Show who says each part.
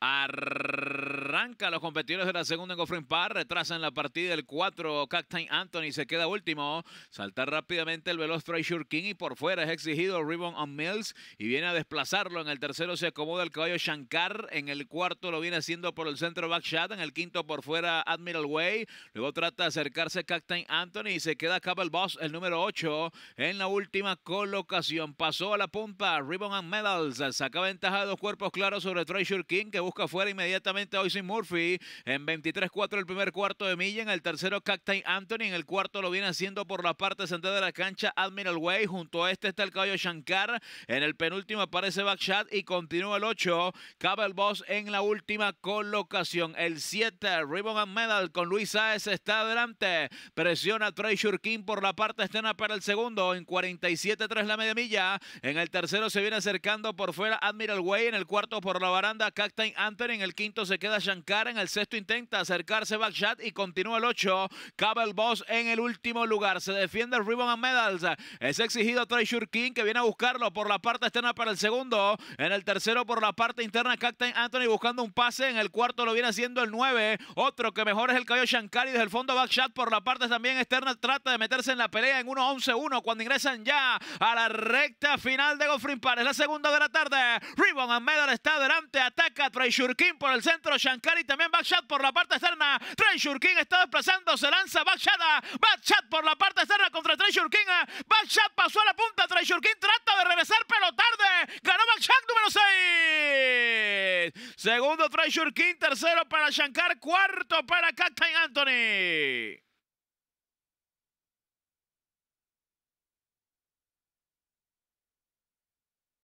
Speaker 1: Arr Los competidores de la segunda en Par retrasan la partida. del 4, captain Anthony se queda último. salta rápidamente el veloz Treasure King y por fuera es exigido Ribbon on Mills y viene a desplazarlo. En el tercero se acomoda el caballo Shankar. En el cuarto lo viene haciendo por el centro Backshot. En el quinto por fuera Admiral Way. Luego trata de acercarse captain Anthony y se queda Cabal Boss, el número 8, en la última colocación. Pasó a la punta Ribbon and Medals. Saca ventaja de dos cuerpos claros sobre Treasure King que busca fuera inmediatamente hoy sin Murphy. En 23-4 el primer cuarto de milla. En el tercero, Cactain Anthony. En el cuarto lo viene haciendo por la parte central de la cancha Admiral Way. Junto a este está el caballo Shankar. En el penúltimo aparece Backshot y continúa el 8. Cable Boss en la última colocación. El 7, Ribbon and Medal con Luis Saez está adelante. Presiona Trey Shurkin por la parte externa para el segundo. En 47-3 la media milla. En el tercero se viene acercando por fuera Admiral Way. En el cuarto por la baranda Captain Anthony. En el quinto se queda Shankar en el sexto intenta acercarse Backshot y continúa el 8. Cable Boss en el último lugar. Se defiende el Ribbon and Medals. Es exigido Treasure King que viene a buscarlo por la parte externa para el segundo. En el tercero por la parte interna Captain Anthony buscando un pase. En el cuarto lo viene haciendo el 9. Otro que mejor es el caballo Shankari. desde el fondo Backshot por la parte también externa trata de meterse en la pelea en 1-11-1 cuando ingresan ya a la recta final de Goffrin Park. Es la segunda de la tarde. Trayvon está
Speaker 2: adelante, ataca a por el centro, Shankar y también backshot por la parte externa. Trey está desplazando, se lanza backshot, ah, backshot por la parte externa contra Trey Shurkin. Ah, pasó a la punta, Trey trata de regresar, pero tarde. Ganó backshot número 6. Segundo Trey tercero para Shankar, cuarto para Captain Anthony.